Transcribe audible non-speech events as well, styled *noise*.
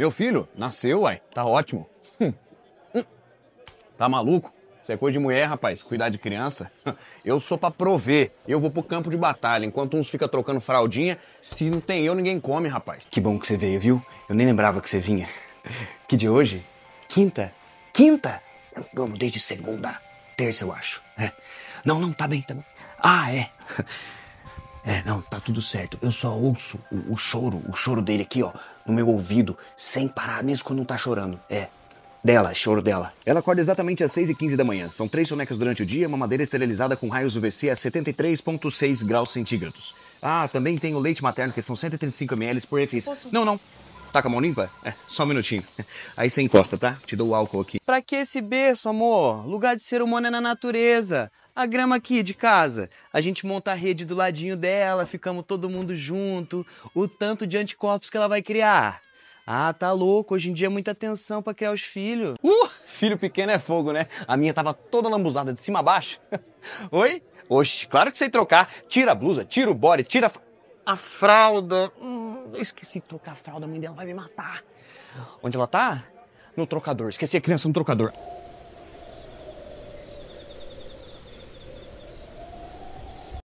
Meu filho nasceu, uai, tá ótimo. Hum. Hum. Tá maluco? Isso é coisa de mulher, rapaz, cuidar de criança. *laughs* Eu sou pra prover. Eu vou pro campo de batalha, enquanto uns fica trocando fraldinha. Se não tem eu, ninguém come, rapaz. Que bom que você veio, viu? Eu nem lembrava que você vinha. *laughs* Que de hoje? Quinta? Quinta? amo desde segunda. Terça, eu acho. É. Não, não, tá bem, tá bem. Ah, é. *laughs* É, não, tá tudo certo. Eu só ouço o, o, choro, o choro dele aqui, ó, no meu ouvido, sem parar, mesmo quando não tá chorando. É. Dela, choro dela. Ela acorda exatamente às 6h15 da manhã. São três sonecas durante o dia, uma madeira esterilizada com raios UVC a 73,6 graus centígrados. Ah, também tem o leite materno, que são 135 ml por refis. Não, não. Tá com a mão limpa? É, só um minutinho. Aí você encosta, tá? Te dou o álcool aqui. Pra que esse berço, amor? Lugar de ser humano é na natureza. A grama aqui de casa. A gente monta a rede do ladinho dela, ficamos todo mundo junto. O tanto de anticorpos que ela vai criar. Ah, tá louco. Hoje em dia é muita atenção para criar os filhos. Uh, filho pequeno é fogo, né? A minha tava toda lambuzada de cima a baixo. *laughs* Oi? Oxe, claro que sei trocar. Tira a blusa, tira o body, tira a, a fralda. Hum eu esqueci de trocar a fralda, a mãe dela vai me matar. Onde ela tá? No trocador. Esqueci a criança no trocador.